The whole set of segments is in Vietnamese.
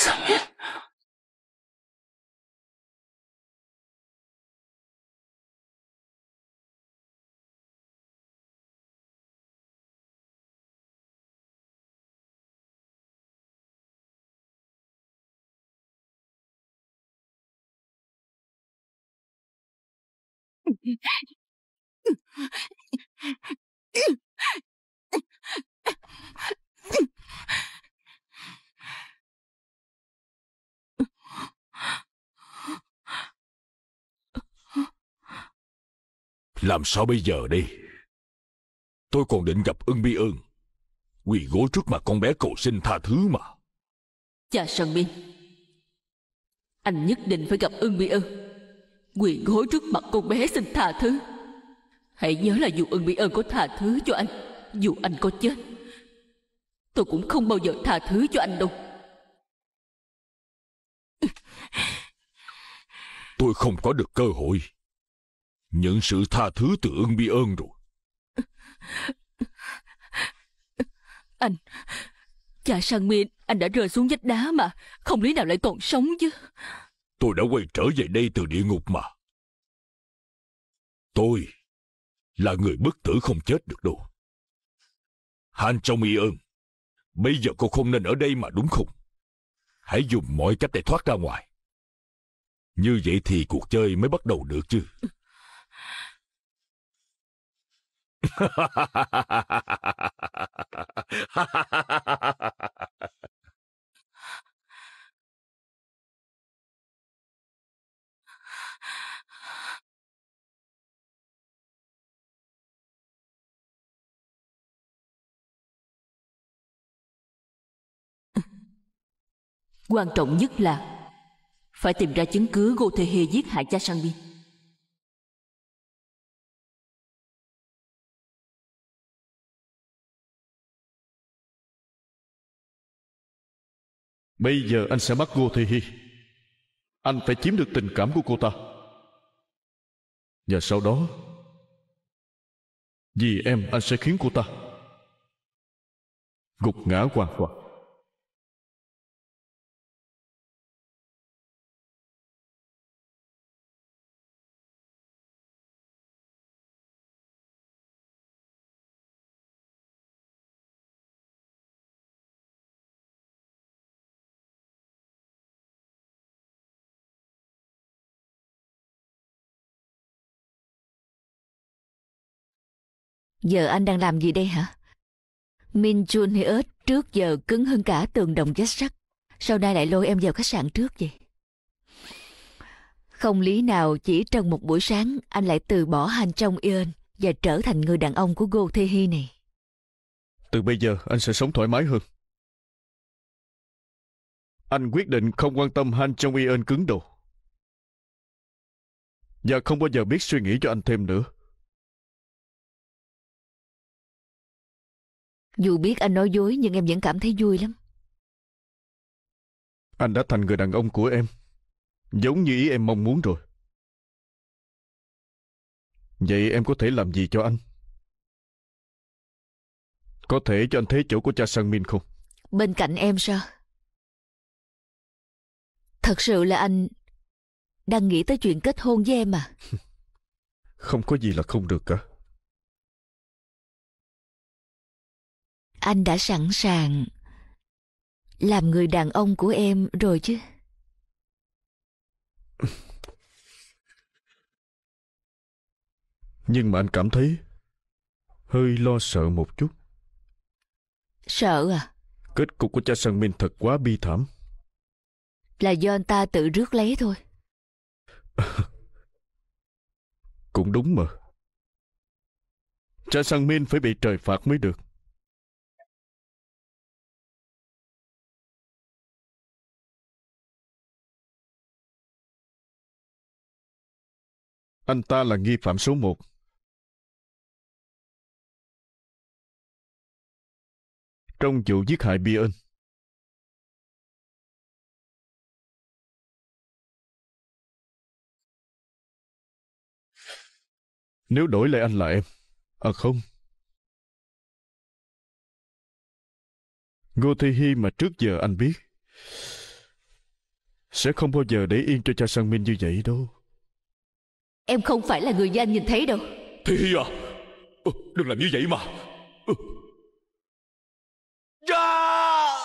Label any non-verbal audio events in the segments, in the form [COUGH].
什么？[LAUGHS] Làm sao bây giờ đây? Tôi còn định gặp ưng bi ương. Quỳ gối trước mặt con bé cầu xin tha thứ mà. Cha Sơn Minh, anh nhất định phải gặp ưng bi ương. Quỳ gối trước mặt con bé xin tha thứ. Hãy nhớ là dù ưng bi ơn có tha thứ cho anh, dù anh có chết, tôi cũng không bao giờ tha thứ cho anh đâu. Tôi không có được cơ hội nhận sự tha thứ từ ơn bi ơn rồi. Anh, cha Sang Mi, anh đã rơi xuống vách đá mà, không lý nào lại còn sống chứ. Tôi đã quay trở về đây từ địa ngục mà. Tôi là người bất tử không chết được đâu. Han Trong Y ơn, bây giờ cô không nên ở đây mà đúng không? Hãy dùng mọi cách để thoát ra ngoài. Như vậy thì cuộc chơi mới bắt đầu được chứ quan trọng nhất là phải tìm ra chứng cứ gô Gothehe giết hại cha Sang Bin. Bây giờ anh sẽ bắt cô Thi Hi. Anh phải chiếm được tình cảm của cô ta. Và sau đó, vì em anh sẽ khiến cô ta gục ngã hoàn toàn. Giờ anh đang làm gì đây hả? Min Chun Hyot trước giờ cứng hơn cả tường đồng vách sắt. Sau nay lại lôi em vào khách sạn trước vậy? Không lý nào chỉ trong một buổi sáng anh lại từ bỏ Han Trong Yeon và trở thành người đàn ông của Go Thê Hi này. Từ bây giờ anh sẽ sống thoải mái hơn. Anh quyết định không quan tâm Han Trong Yeon cứng đầu. Và không bao giờ biết suy nghĩ cho anh thêm nữa. Dù biết anh nói dối nhưng em vẫn cảm thấy vui lắm. Anh đã thành người đàn ông của em. Giống như ý em mong muốn rồi. Vậy em có thể làm gì cho anh? Có thể cho anh thấy chỗ của cha Sang Min không? Bên cạnh em sao? Thật sự là anh đang nghĩ tới chuyện kết hôn với em à? [LAUGHS] Không có gì là không được cả. anh đã sẵn sàng làm người đàn ông của em rồi chứ [LAUGHS] nhưng mà anh cảm thấy hơi lo sợ một chút sợ à kết cục của cha Sang minh thật quá bi thảm là do anh ta tự rước lấy thôi [LAUGHS] cũng đúng mà cha sang min phải bị trời phạt mới được Anh ta là nghi phạm số một. Trong vụ giết hại Bia Ân. Nếu đổi lại anh là em. À không. Ngô Thi hi mà trước giờ anh biết sẽ không bao giờ để yên cho cha Sang Minh như vậy đâu. Em không phải là người do anh nhìn thấy đâu Thi Hi à ừ, Đừng làm như vậy mà ừ. dạ.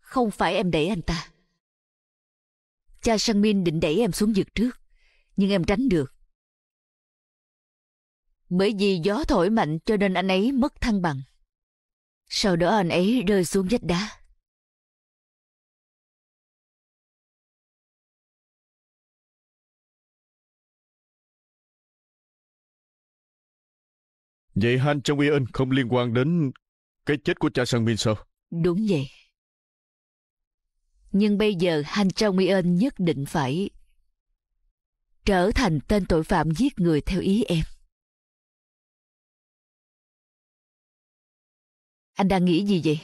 Không phải em đẩy anh ta Cha Sang Min định đẩy em xuống vực trước Nhưng em tránh được Bởi vì gió thổi mạnh cho nên anh ấy mất thăng bằng Sau đó anh ấy rơi xuống vách đá Vậy Han Trong Yên không liên quan đến cái chết của cha Sang Min sao? Đúng vậy. Nhưng bây giờ Han Trong Yên nhất định phải trở thành tên tội phạm giết người theo ý em. Anh đang nghĩ gì vậy?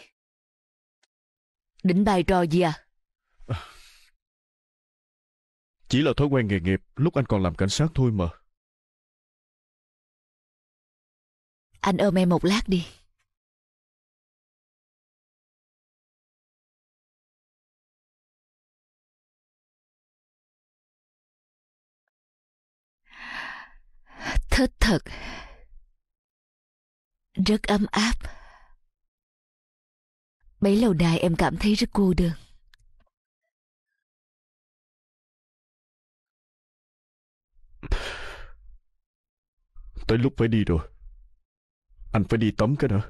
Đỉnh bài trò gì à? Chỉ là thói quen nghề nghiệp lúc anh còn làm cảnh sát thôi mà. Anh ôm em một lát đi. Thích thật. Rất ấm áp. Bấy lâu nay em cảm thấy rất cô đơn. Tới lúc phải đi rồi. Anh phải đi tắm cái đã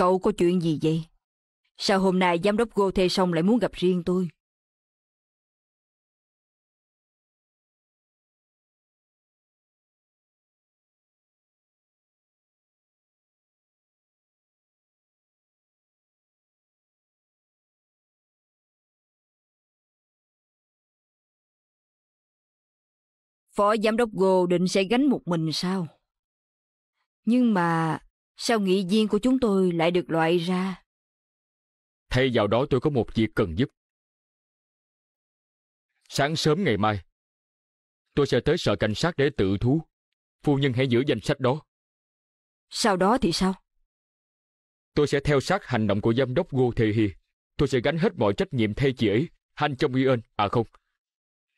Cậu có chuyện gì vậy? Sao hôm nay giám đốc Gô Thê Sông lại muốn gặp riêng tôi? Phó giám đốc Gô định sẽ gánh một mình sao? Nhưng mà Sao nghị viên của chúng tôi lại được loại ra? Thay vào đó tôi có một việc cần giúp. Sáng sớm ngày mai, tôi sẽ tới sở cảnh sát để tự thú. Phu nhân hãy giữ danh sách đó. Sau đó thì sao? Tôi sẽ theo sát hành động của giám đốc Ngô Thị Hi. Tôi sẽ gánh hết mọi trách nhiệm thay chị ấy. Han trong y ơn, à không.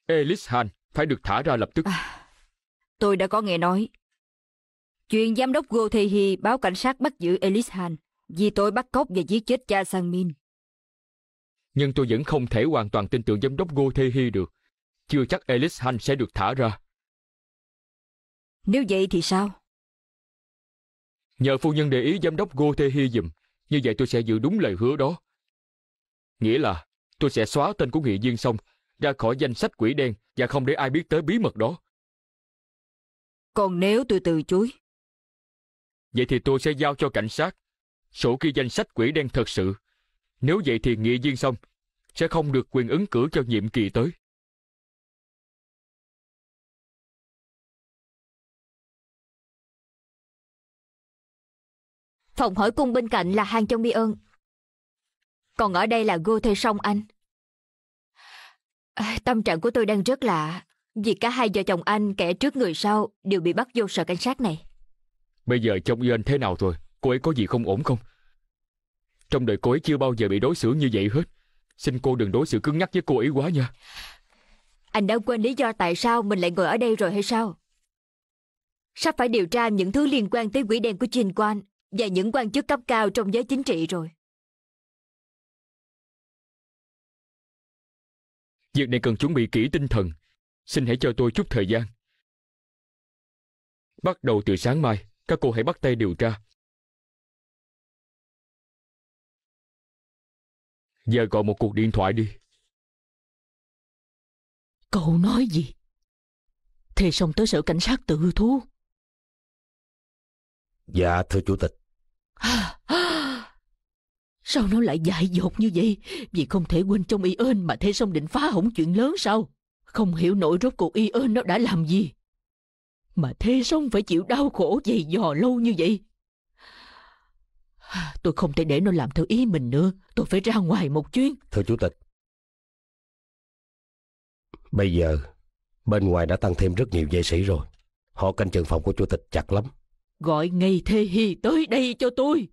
Elis Han phải được thả ra lập tức. À, tôi đã có nghe nói Chuyện giám đốc Go Thê Hi báo cảnh sát bắt giữ elis Han vì tôi bắt cóc và giết chết cha Sang Min. Nhưng tôi vẫn không thể hoàn toàn tin tưởng giám đốc Go Thê Hi được. Chưa chắc elis Han sẽ được thả ra. Nếu vậy thì sao? Nhờ phu nhân để ý giám đốc Go Thê Hi dùm. Như vậy tôi sẽ giữ đúng lời hứa đó. Nghĩa là tôi sẽ xóa tên của nghị viên xong, ra khỏi danh sách quỷ đen và không để ai biết tới bí mật đó. Còn nếu tôi từ chối? Vậy thì tôi sẽ giao cho cảnh sát sổ ghi danh sách quỷ đen thật sự. Nếu vậy thì nghị viên xong, sẽ không được quyền ứng cử cho nhiệm kỳ tới. Phòng hỏi cung bên cạnh là hàng trong mi ơn. Còn ở đây là gô thê song anh. À, tâm trạng của tôi đang rất lạ, vì cả hai vợ chồng anh kẻ trước người sau đều bị bắt vô sở cảnh sát này. Bây giờ trông như anh thế nào rồi Cô ấy có gì không ổn không Trong đời cô ấy chưa bao giờ bị đối xử như vậy hết Xin cô đừng đối xử cứng nhắc với cô ấy quá nha Anh đã quên lý do tại sao Mình lại ngồi ở đây rồi hay sao Sắp phải điều tra những thứ liên quan tới quỹ đen của trinh Quan Và những quan chức cấp cao trong giới chính trị rồi Việc này cần chuẩn bị kỹ tinh thần Xin hãy cho tôi chút thời gian Bắt đầu từ sáng mai các cô hãy bắt tay điều tra. Giờ gọi một cuộc điện thoại đi. Cậu nói gì? Thì xong tới sở cảnh sát tự thú. Dạ, thưa chủ tịch. [GASPS] sao nó lại dại dột như vậy? Vì không thể quên trong y ơn mà thế xong định phá hỏng chuyện lớn sao? Không hiểu nổi rốt cuộc y ơn nó đã làm gì mà thê song phải chịu đau khổ dày dò lâu như vậy tôi không thể để nó làm theo ý mình nữa tôi phải ra ngoài một chuyến thưa chủ tịch bây giờ bên ngoài đã tăng thêm rất nhiều vệ sĩ rồi họ canh chừng phòng của chủ tịch chặt lắm gọi ngay thê hi tới đây cho tôi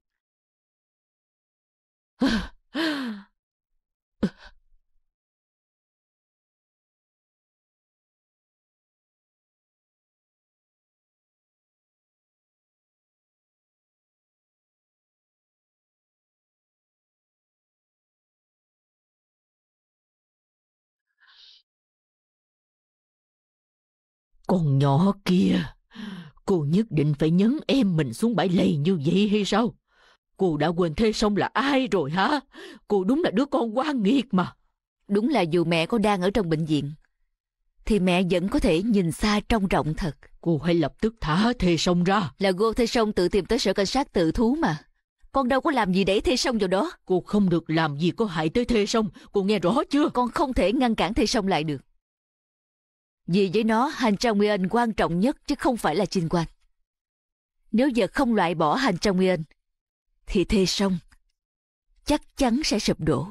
Con nhỏ kia, cô nhất định phải nhấn em mình xuống bãi lầy như vậy hay sao? Cô đã quên thê xong là ai rồi hả? Cô đúng là đứa con quá nghiệt mà. Đúng là dù mẹ có đang ở trong bệnh viện, thì mẹ vẫn có thể nhìn xa trong rộng thật. Cô hãy lập tức thả Thê Sông ra. Là cô Thê Sông tự tìm tới sở cảnh sát tự thú mà. Con đâu có làm gì để Thê Sông vào đó. Cô không được làm gì có hại tới Thê Sông. Cô nghe rõ chưa? Con không thể ngăn cản Thê Sông lại được. Vì với nó, hành trang Nguyên quan trọng nhất chứ không phải là Trinh Quan. Nếu giờ không loại bỏ hành trang Nguyên, thì thê xong, chắc chắn sẽ sụp đổ.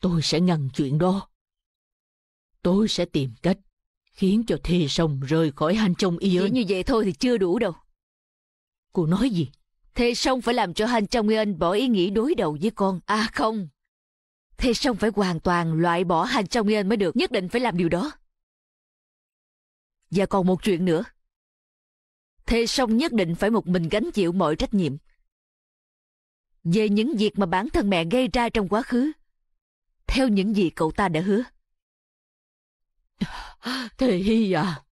Tôi sẽ ngăn chuyện đó. Tôi sẽ tìm cách khiến cho thê sông rời khỏi hành trang y Chỉ như vậy thôi thì chưa đủ đâu. Cô nói gì? Thê sông phải làm cho hành trang y bỏ ý nghĩ đối đầu với con. À không, thê sông phải hoàn toàn loại bỏ hành trang y mới được. Nhất định phải làm điều đó. Và còn một chuyện nữa. Thê Song nhất định phải một mình gánh chịu mọi trách nhiệm. Về những việc mà bản thân mẹ gây ra trong quá khứ, theo những gì cậu ta đã hứa. [SIGHS] Thê hy à!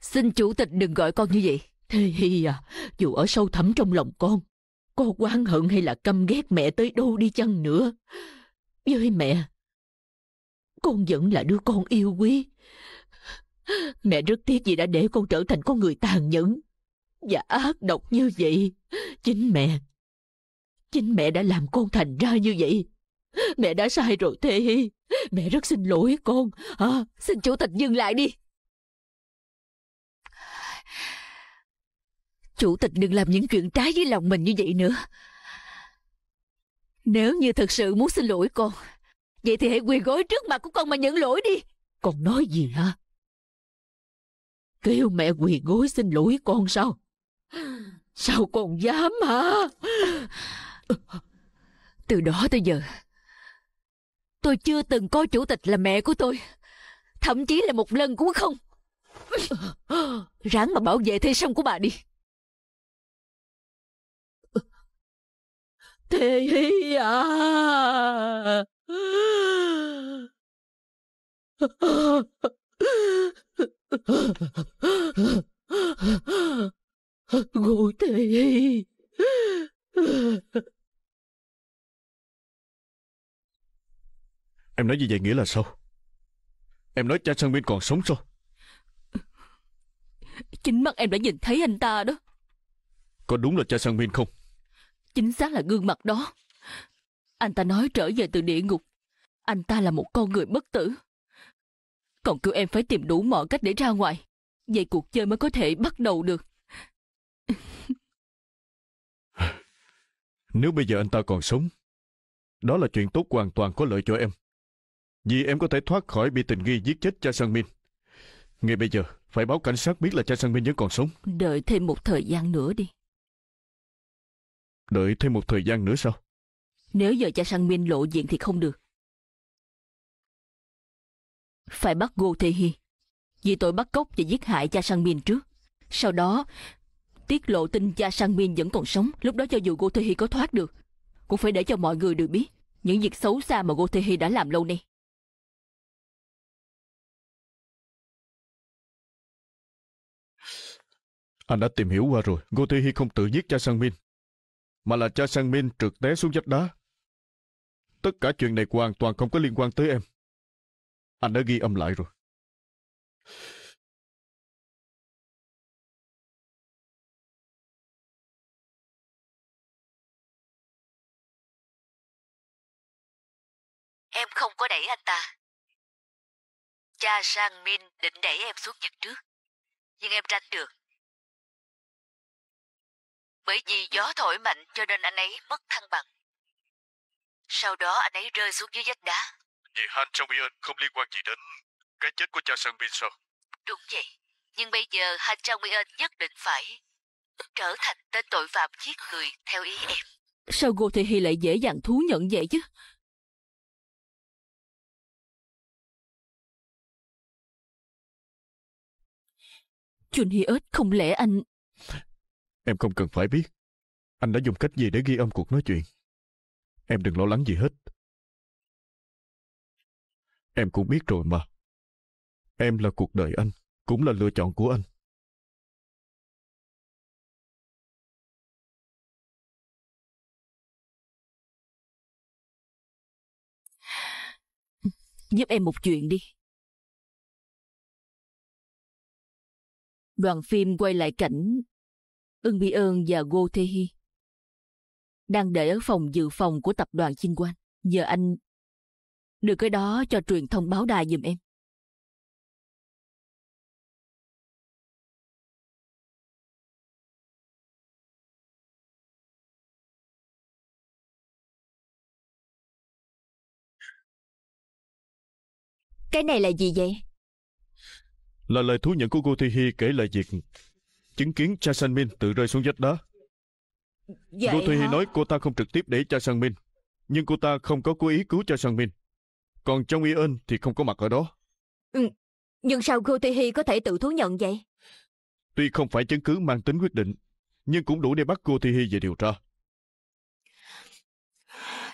Xin chủ tịch đừng gọi con như vậy. Thê hy à, dù ở sâu thẳm trong lòng con, con oán hận hay là căm ghét mẹ tới đâu đi chăng nữa. Với mẹ, con vẫn là đứa con yêu quý Mẹ rất tiếc vì đã để con trở thành con người tàn nhẫn và ác độc như vậy. Chính mẹ, chính mẹ đã làm con thành ra như vậy. Mẹ đã sai rồi Thế Hi. Mẹ rất xin lỗi con. À, xin chủ tịch dừng lại đi. Chủ tịch đừng làm những chuyện trái với lòng mình như vậy nữa. Nếu như thật sự muốn xin lỗi con, vậy thì hãy quỳ gối trước mặt của con mà nhận lỗi đi. Con nói gì hả? Kêu mẹ quỳ gối xin lỗi con sao? Sao con dám hả? Từ đó tới giờ, tôi chưa từng coi chủ tịch là mẹ của tôi. Thậm chí là một lần cũng không. Ráng mà bảo vệ thế sông của bà đi. Thế hi à... [LAUGHS] Ngô Thị! Em nói như vậy nghĩa là sao? Em nói cha Sang Minh còn sống sao? Chính mắt em đã nhìn thấy anh ta đó. Có đúng là cha Sang Minh không? Chính xác là gương mặt đó. Anh ta nói trở về từ địa ngục. Anh ta là một con người bất tử còn kêu em phải tìm đủ mọi cách để ra ngoài. Vậy cuộc chơi mới có thể bắt đầu được. [LAUGHS] Nếu bây giờ anh ta còn sống, đó là chuyện tốt hoàn toàn có lợi cho em. Vì em có thể thoát khỏi bị tình nghi giết chết cha Sang Min. Ngay bây giờ, phải báo cảnh sát biết là cha Sang Min vẫn còn sống. Đợi thêm một thời gian nữa đi. Đợi thêm một thời gian nữa sao? Nếu giờ cha Sang Min lộ diện thì không được phải bắt gô Thê Hi vì tội bắt cóc và giết hại cha Sang Min trước. Sau đó, tiết lộ tin cha Sang Min vẫn còn sống, lúc đó cho dù gô Thê Hi có thoát được, cũng phải để cho mọi người được biết những việc xấu xa mà gô Thê Hi đã làm lâu nay. Anh đã tìm hiểu qua rồi, gô Thê Hi không tự giết cha Sang Min, mà là cha Sang Min trượt té xuống vách đá. Tất cả chuyện này hoàn toàn không có liên quan tới em. Anh đã ghi âm lại rồi. Em không có đẩy anh ta. Cha Sang Min định đẩy em xuống giật trước. Nhưng em tránh được. Bởi vì gió thổi mạnh cho nên anh ấy mất thăng bằng. Sau đó anh ấy rơi xuống dưới vách đá. Vì Han Song Yeon không liên quan gì đến cái chết của cha Sơn Bin sao? Đúng vậy. Nhưng bây giờ Han Song Yeon nhất định phải trở thành tên tội phạm giết người theo ý em. Sao Go Tae Hee lại dễ dàng thú nhận vậy chứ? Chun Hi ếch không lẽ anh... Em không cần phải biết. Anh đã dùng cách gì để ghi âm cuộc nói chuyện. Em đừng lo lắng gì hết. Em cũng biết rồi mà. Em là cuộc đời anh, cũng là lựa chọn của anh. Giúp em một chuyện đi. Đoàn phim quay lại cảnh Ưng Bi Ơn và Go Tae Hee đang để ở phòng dự phòng của tập đoàn Chinh Quan. Giờ anh Đưa cái đó cho truyền thông báo đài giùm em. Cái này là gì vậy? Là lời thú nhận của cô Thi Hi kể lại việc chứng kiến cha San Min tự rơi xuống vách đá. Vậy cô Thi Hi nói cô ta không trực tiếp để cha San Min, nhưng cô ta không có cố ý cứu cha San Min. Còn Trong Y Ân thì không có mặt ở đó. Ừ, nhưng sao Gotehi có thể tự thú nhận vậy? Tuy không phải chứng cứ mang tính quyết định, nhưng cũng đủ để bắt Gotehi về điều tra.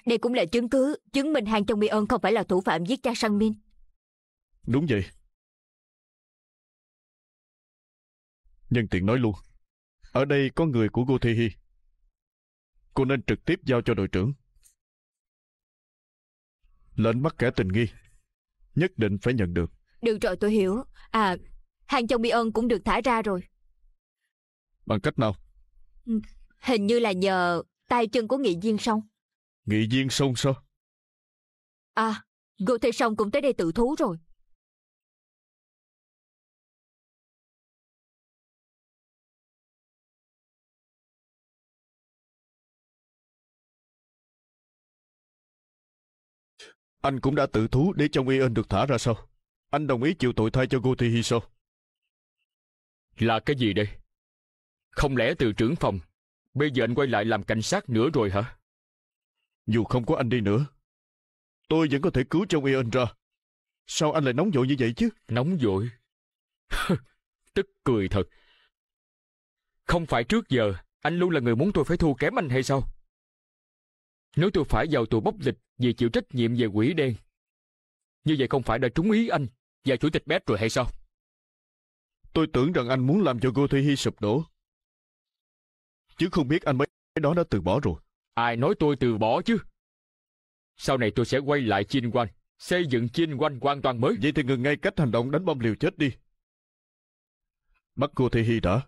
Đây cũng là chứng cứ chứng minh Hàng Trong Y Ân không phải là thủ phạm giết cha Sang Min. Đúng vậy. Nhân tiện nói luôn, ở đây có người của Gotehi. Cô nên trực tiếp giao cho đội trưởng Lệnh bắt kẻ tình nghi Nhất định phải nhận được Được rồi tôi hiểu À hàng chồng bi ơn cũng được thả ra rồi Bằng cách nào ừ, Hình như là nhờ tay chân của nghị viên xong Nghị viên xong sao À Ngô Thế xong cũng tới đây tự thú rồi Anh cũng đã tự thú để cho Nguy Ân được thả ra sao? Anh đồng ý chịu tội thay cho Gotihi sao? Là cái gì đây? Không lẽ từ trưởng phòng, bây giờ anh quay lại làm cảnh sát nữa rồi hả? Dù không có anh đi nữa, tôi vẫn có thể cứu cho Nguy ra. Sao anh lại nóng vội như vậy chứ? Nóng vội? [LAUGHS] Tức cười thật. Không phải trước giờ, anh luôn là người muốn tôi phải thua kém anh hay sao? Nếu tôi phải vào tù bốc lịch vì chịu trách nhiệm về quỷ đen. Như vậy không phải đã trúng ý anh và chủ tịch Bét rồi hay sao? Tôi tưởng rằng anh muốn làm cho cô Thi Hi sụp đổ. Chứ không biết anh mới cái đó đã từ bỏ rồi. Ai nói tôi từ bỏ chứ? Sau này tôi sẽ quay lại Chin Quanh, xây dựng Chin Quanh hoàn toàn mới. Vậy thì ngừng ngay cách hành động đánh bom liều chết đi. Bắt cô Thi Hi đã.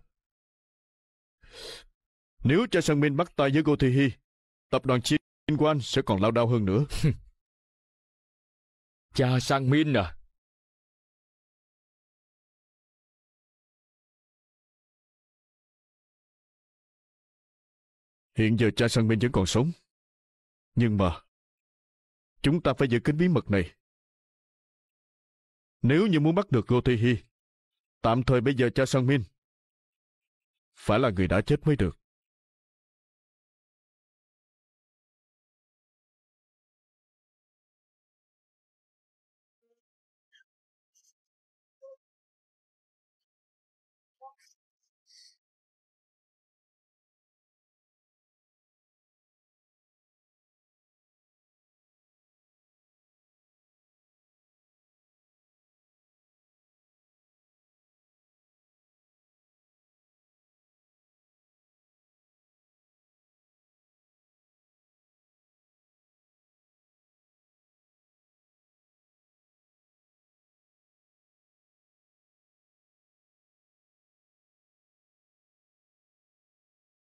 Nếu cha Sang Minh bắt tay với cô Thi Hi tập đoàn Chin tin của anh sẽ còn lao đao hơn nữa. [LAUGHS] Cha Sang Min à? Hiện giờ cha Sang Min vẫn còn sống. Nhưng mà, chúng ta phải giữ kín bí mật này. Nếu như muốn bắt được Go Thi Hi, tạm thời bây giờ cha Sang Min phải là người đã chết mới được.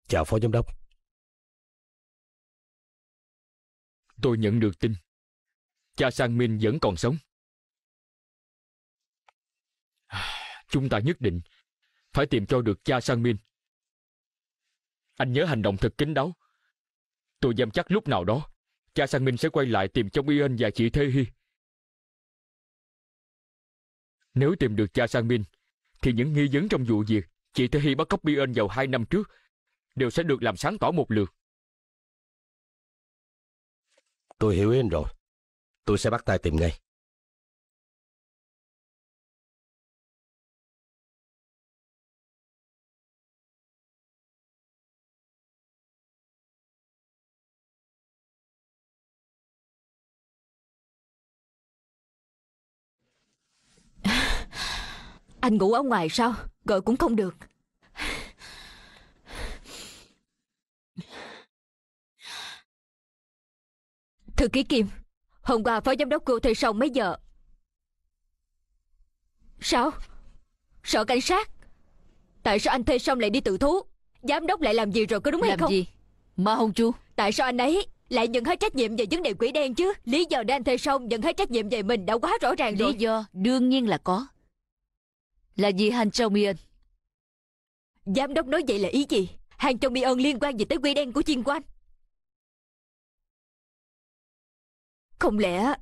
Chào Phó Giám đốc. Tôi nhận được tin. Cha Sang Minh vẫn còn sống. Chúng ta nhất định phải tìm cho được cha Sang Minh. Anh nhớ hành động thật kín đáo. Tôi dám chắc lúc nào đó, cha Sang Minh sẽ quay lại tìm chồng Yên và chị Thê Hi. Nếu tìm được cha Sang Minh, thì những nghi vấn trong vụ việc chị Thê Hi bắt cóc Yên vào hai năm trước đều sẽ được làm sáng tỏ một lượt tôi hiểu ý anh rồi tôi sẽ bắt tay tìm ngay [LAUGHS] Anh ngủ ở ngoài sao Gọi cũng không được Thư ký Kim Hôm qua phó giám đốc cô thuê xong mấy giờ Sao Sợ cảnh sát Tại sao anh thuê xong lại đi tự thú Giám đốc lại làm gì rồi có đúng làm hay không Làm gì Mà hồng chú Tại sao anh ấy lại nhận hết trách nhiệm về vấn đề quỷ đen chứ Lý do để anh thuê xong nhận hết trách nhiệm về mình đã quá rõ ràng rồi Lý do đương nhiên là có Là gì Han Châu Miên Giám đốc nói vậy là ý gì Hàng Châu Miên liên quan gì tới quỷ đen của Chiên quanh Không lẽ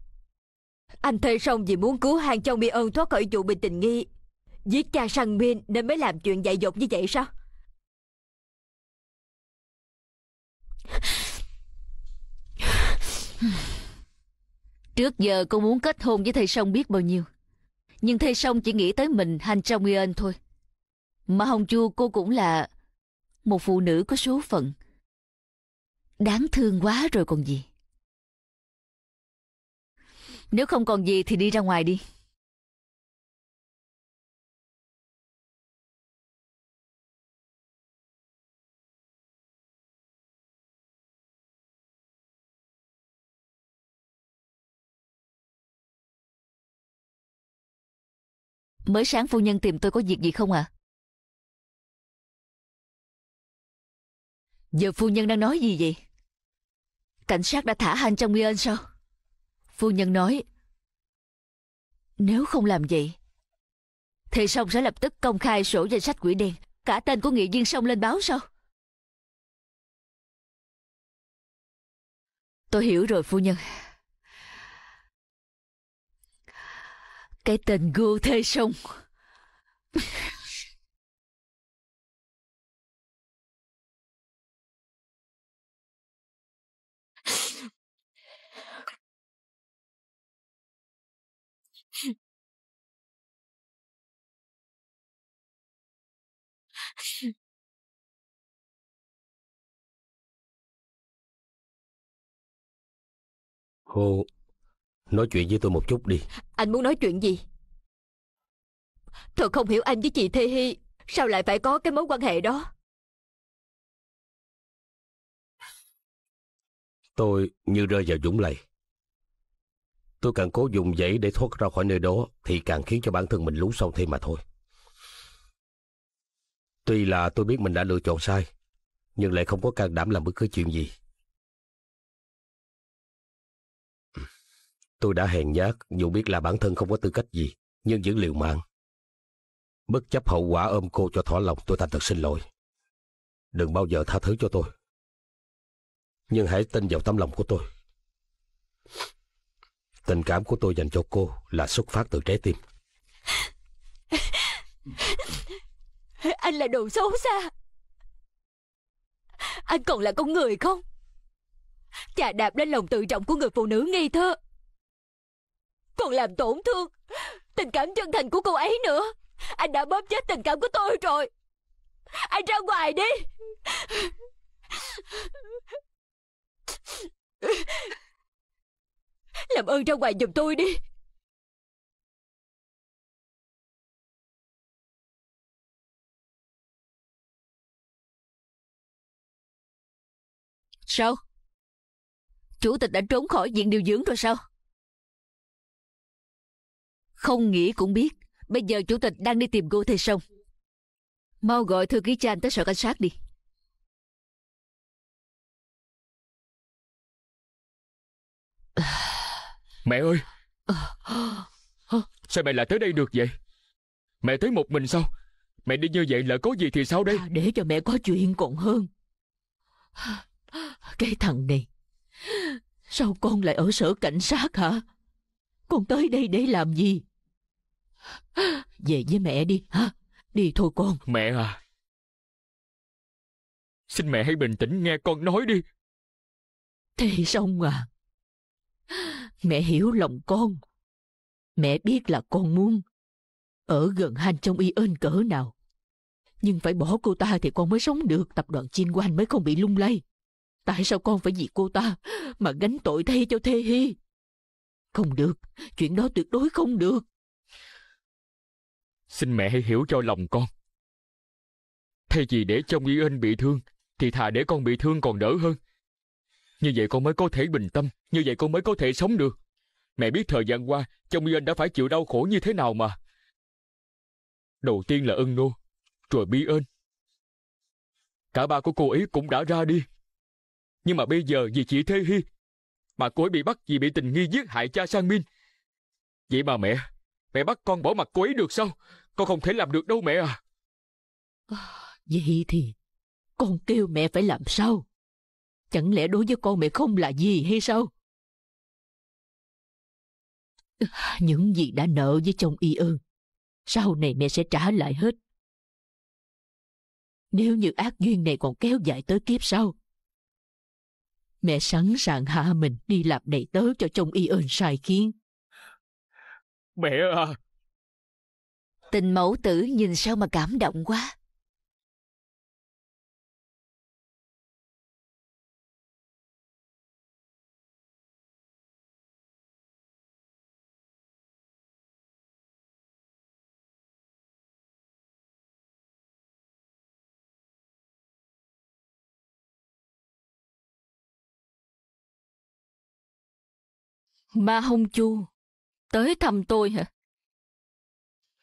Anh thuê xong vì muốn cứu hàng Châu Mi ơn thoát khỏi vụ bình tình nghi Giết cha Sang Min nên mới làm chuyện dạy dột như vậy sao Trước giờ cô muốn kết hôn với thầy Sông biết bao nhiêu Nhưng thầy Sông chỉ nghĩ tới mình hành trong người ân thôi Mà Hồng Chu cô cũng là Một phụ nữ có số phận Đáng thương quá rồi còn gì nếu không còn gì thì đi ra ngoài đi. Mới sáng phu nhân tìm tôi có việc gì không ạ? À? Giờ phu nhân đang nói gì vậy? Cảnh sát đã thả Han Trong Nguyên sao? Phu nhân nói, nếu không làm vậy, thì Song sẽ lập tức công khai sổ danh sách quỷ đen, cả tên của nghị viên Song lên báo sao? Tôi hiểu rồi phu nhân. Cái tên Gô Thê Song... Cô nói chuyện với tôi một chút đi Anh muốn nói chuyện gì Thật không hiểu anh với chị Thê Hy Sao lại phải có cái mối quan hệ đó Tôi như rơi vào dũng lầy Tôi càng cố dùng dãy để thoát ra khỏi nơi đó Thì càng khiến cho bản thân mình lún sâu thêm mà thôi Tuy là tôi biết mình đã lựa chọn sai Nhưng lại không có can đảm làm bất cứ chuyện gì Tôi đã hèn nhát dù biết là bản thân không có tư cách gì, nhưng vẫn liều mạng. Bất chấp hậu quả ôm cô cho thỏa lòng tôi thành thật xin lỗi. Đừng bao giờ tha thứ cho tôi. Nhưng hãy tin vào tấm lòng của tôi. Tình cảm của tôi dành cho cô là xuất phát từ trái tim. [LAUGHS] Anh là đồ xấu xa. Anh còn là con người không? Chà đạp lên lòng tự trọng của người phụ nữ ngây thơ còn làm tổn thương Tình cảm chân thành của cô ấy nữa Anh đã bóp chết tình cảm của tôi rồi Anh ra ngoài đi Làm ơn ra ngoài giùm tôi đi Sao? Chủ tịch đã trốn khỏi viện điều dưỡng rồi sao? Không nghĩ cũng biết, bây giờ chủ tịch đang đi tìm cô thê sông. Mau gọi thư ký Chan tới sở cảnh sát đi. [SIGHS] Mẹ ơi! Sao mẹ lại tới đây được vậy? Mẹ tới một mình sao? Mẹ đi như vậy lỡ có gì thì sao đây? À, để cho mẹ có chuyện còn hơn. Cái thằng này, sao con lại ở sở cảnh sát hả? Con tới đây để làm gì? [LAUGHS] Về với mẹ đi hả? Đi thôi con Mẹ à Xin mẹ hãy bình tĩnh nghe con nói đi Thì xong à Mẹ hiểu lòng con Mẹ biết là con muốn Ở gần hành trong y ơn cỡ nào Nhưng phải bỏ cô ta thì con mới sống được Tập đoàn Chin của anh mới không bị lung lay Tại sao con phải vì cô ta Mà gánh tội thay cho Thê Hi Không được Chuyện đó tuyệt đối không được xin mẹ hãy hiểu cho lòng con thay vì để chồng y anh bị thương thì thà để con bị thương còn đỡ hơn như vậy con mới có thể bình tâm như vậy con mới có thể sống được mẹ biết thời gian qua chồng y anh đã phải chịu đau khổ như thế nào mà đầu tiên là ân nô rồi bi ơn cả ba của cô ấy cũng đã ra đi nhưng mà bây giờ vì chị thê hy mà cô ấy bị bắt vì bị tình nghi giết hại cha sang min vậy mà mẹ Mẹ bắt con bỏ mặt cô ấy được sao? Con không thể làm được đâu mẹ à. à. vậy thì con kêu mẹ phải làm sao? Chẳng lẽ đối với con mẹ không là gì hay sao? Những gì đã nợ với chồng y ơn, sau này mẹ sẽ trả lại hết. Nếu như ác duyên này còn kéo dài tới kiếp sau, mẹ sẵn sàng hạ mình đi làm đầy tớ cho chồng y ơn sai khiến. Mẹ à! Tình mẫu tử nhìn sao mà cảm động quá. Ma Hông Chu Tới thăm tôi hả?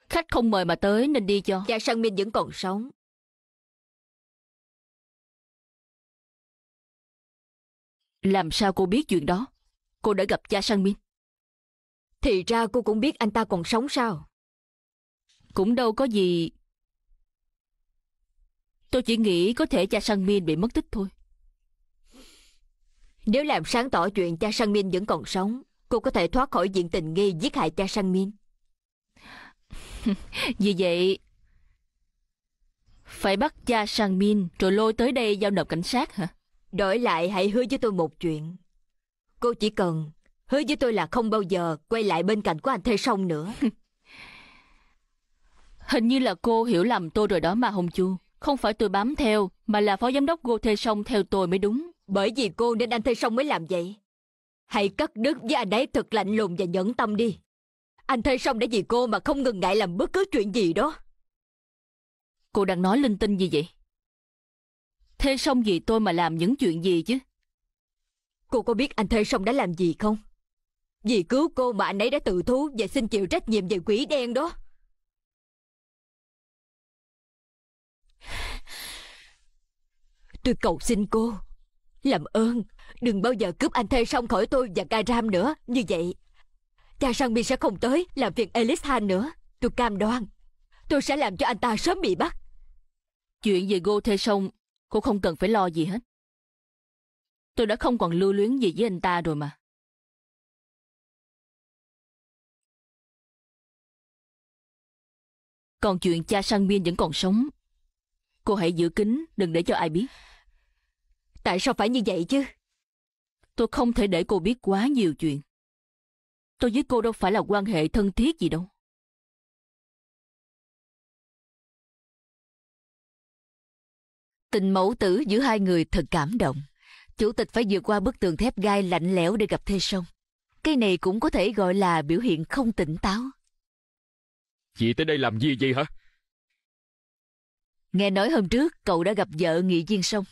Khách không mời mà tới nên đi cho. cha dạ, Sang Minh vẫn còn sống. Làm sao cô biết chuyện đó? Cô đã gặp cha Sang Minh. Thì ra cô cũng biết anh ta còn sống sao? Cũng đâu có gì... Tôi chỉ nghĩ có thể cha Sang Min bị mất tích thôi. Nếu làm sáng tỏ chuyện cha Sang Min vẫn còn sống, cô có thể thoát khỏi diện tình nghi giết hại cha Sang Min. [LAUGHS] Vì vậy, phải bắt cha Sang Min rồi lôi tới đây giao nộp cảnh sát hả? Đổi lại hãy hứa với tôi một chuyện. Cô chỉ cần hứa với tôi là không bao giờ quay lại bên cạnh của anh Thê Sông nữa. [LAUGHS] Hình như là cô hiểu lầm tôi rồi đó mà Hồng Chu. Không phải tôi bám theo, mà là phó giám đốc cô Thê Sông theo tôi mới đúng. Bởi vì cô nên anh Thê Sông mới làm vậy. Hãy cắt đứt với anh ấy thật lạnh lùng và nhẫn tâm đi. Anh thuê xong để vì cô mà không ngừng ngại làm bất cứ chuyện gì đó. Cô đang nói linh tinh gì vậy? Thuê xong vì tôi mà làm những chuyện gì chứ? Cô có biết anh Thê xong đã làm gì không? Vì cứu cô mà anh ấy đã tự thú và xin chịu trách nhiệm về quỷ đen đó. Tôi cầu xin cô, làm ơn, Đừng bao giờ cướp anh thê xong khỏi tôi và Karam nữa Như vậy Cha Sanmi sẽ không tới làm việc Han nữa Tôi cam đoan Tôi sẽ làm cho anh ta sớm bị bắt Chuyện về Go Thê Sông Cô không cần phải lo gì hết Tôi đã không còn lưu luyến gì với anh ta rồi mà Còn chuyện cha Sang Miên vẫn còn sống Cô hãy giữ kín Đừng để cho ai biết Tại sao phải như vậy chứ tôi không thể để cô biết quá nhiều chuyện. Tôi với cô đâu phải là quan hệ thân thiết gì đâu. Tình mẫu tử giữa hai người thật cảm động. Chủ tịch phải vượt qua bức tường thép gai lạnh lẽo để gặp Thê Sông. Cái này cũng có thể gọi là biểu hiện không tỉnh táo. Chị tới đây làm gì vậy hả? Nghe nói hôm trước cậu đã gặp vợ nghị viên sông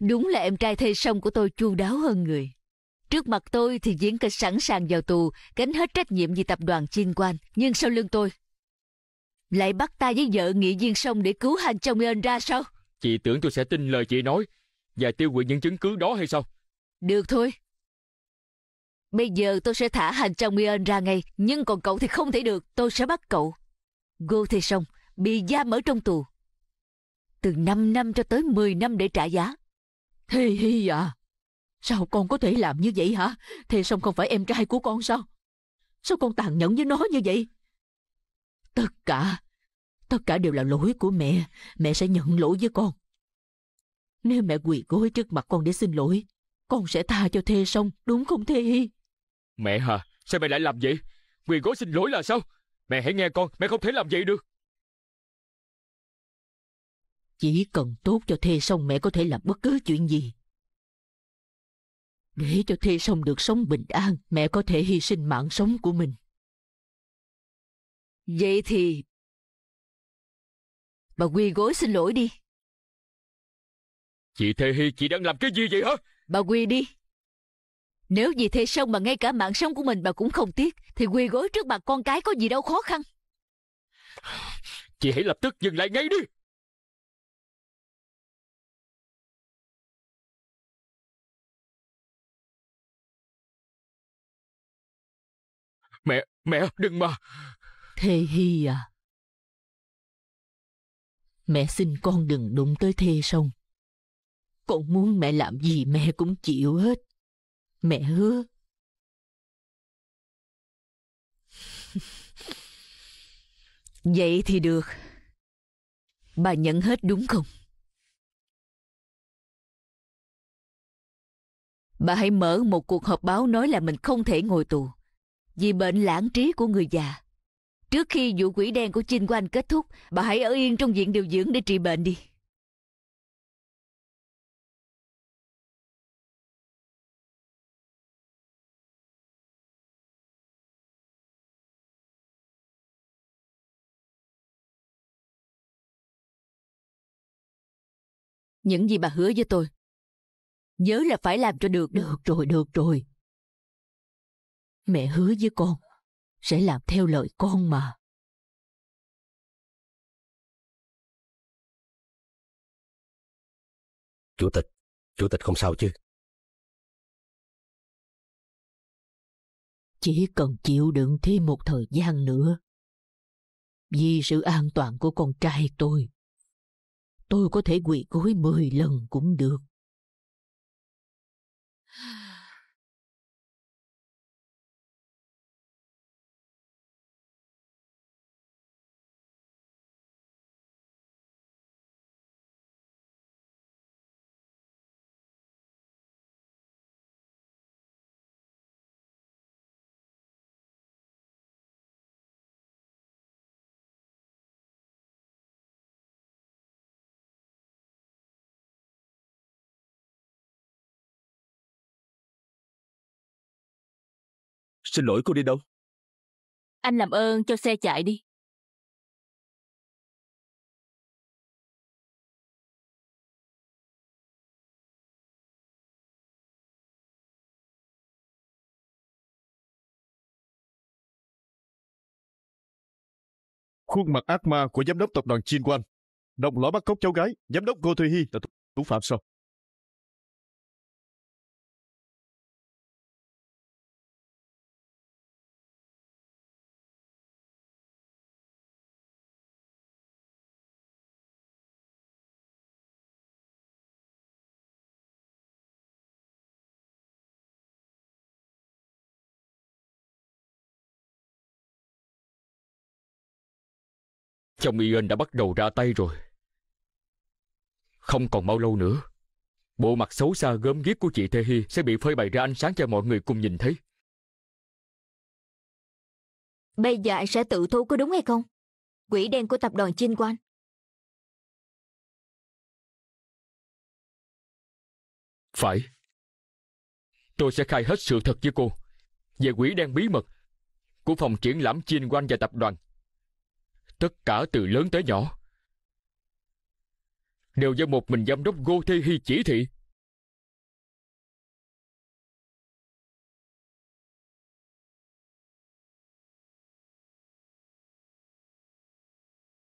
Đúng là em trai thê song của tôi chu đáo hơn người. Trước mặt tôi thì diễn kịch sẵn sàng vào tù, gánh hết trách nhiệm vì tập đoàn Chin Quan, nhưng sau lưng tôi lại bắt ta với vợ nghị viên song để cứu Hành Trong Eun ra sao? Chị tưởng tôi sẽ tin lời chị nói và tiêu hủy những chứng cứ đó hay sao? Được thôi. Bây giờ tôi sẽ thả Hành Trong Eun ra ngay, nhưng còn cậu thì không thể được, tôi sẽ bắt cậu. Go thì xong, bị giam ở trong tù. Từ 5 năm cho tới 10 năm để trả giá. Thê Hi à, sao con có thể làm như vậy hả? Thê Song không phải em trai của con sao? Sao con tàn nhẫn với nó như vậy? Tất cả, tất cả đều là lỗi của mẹ, mẹ sẽ nhận lỗi với con. Nếu mẹ quỳ gối trước mặt con để xin lỗi, con sẽ tha cho Thê Song, đúng không Thê Hi? Mẹ hả? Sao mẹ lại làm vậy? Quỳ gối xin lỗi là sao? Mẹ hãy nghe con, mẹ không thể làm vậy được. Chỉ cần tốt cho thê sông mẹ có thể làm bất cứ chuyện gì. Để cho thê sông được sống bình an, mẹ có thể hy sinh mạng sống của mình. Vậy thì... Bà quy gối xin lỗi đi. Chị Thê Hy, chị đang làm cái gì vậy hả? Bà quy đi. Nếu vì Thê xong mà ngay cả mạng sống của mình bà cũng không tiếc, thì quy gối trước mặt con cái có gì đâu khó khăn. Chị hãy lập tức dừng lại ngay đi. Mẹ, mẹ, đừng mà. Thê Hi à. Mẹ xin con đừng đụng tới Thê Sông. Con muốn mẹ làm gì mẹ cũng chịu hết. Mẹ hứa. [LAUGHS] Vậy thì được. Bà nhận hết đúng không? Bà hãy mở một cuộc họp báo nói là mình không thể ngồi tù vì bệnh lãng trí của người già. Trước khi vụ quỷ đen của Chinh Quanh kết thúc, bà hãy ở yên trong viện điều dưỡng để trị bệnh đi. Những gì bà hứa với tôi, nhớ là phải làm cho được. Được rồi, được rồi. Mẹ hứa với con, sẽ làm theo lời con mà. Chủ tịch, chủ tịch không sao chứ? Chỉ cần chịu đựng thêm một thời gian nữa. Vì sự an toàn của con trai tôi, tôi có thể quỳ gối mười lần cũng được. Xin lỗi cô đi đâu? Anh làm ơn cho xe chạy đi. Khuôn mặt ác ma của giám đốc tập đoàn Chin Quan. Đồng lõa bắt cóc cháu gái, giám đốc Ngô Thuy Hy là thủ phạm sao? Chồng Ian đã bắt đầu ra tay rồi Không còn bao lâu nữa Bộ mặt xấu xa gớm ghiếc của chị Thê Hi sẽ bị phơi bày ra ánh sáng cho mọi người cùng nhìn thấy. Bây giờ anh sẽ tự thú có đúng hay không? Quỷ đen của tập đoàn Chinh Quan. Phải. Tôi sẽ khai hết sự thật với cô về quỷ đen bí mật của phòng triển lãm Chinh Quan và tập đoàn tất cả từ lớn tới nhỏ. Đều do một mình giám đốc Ngô Thê Hy chỉ thị,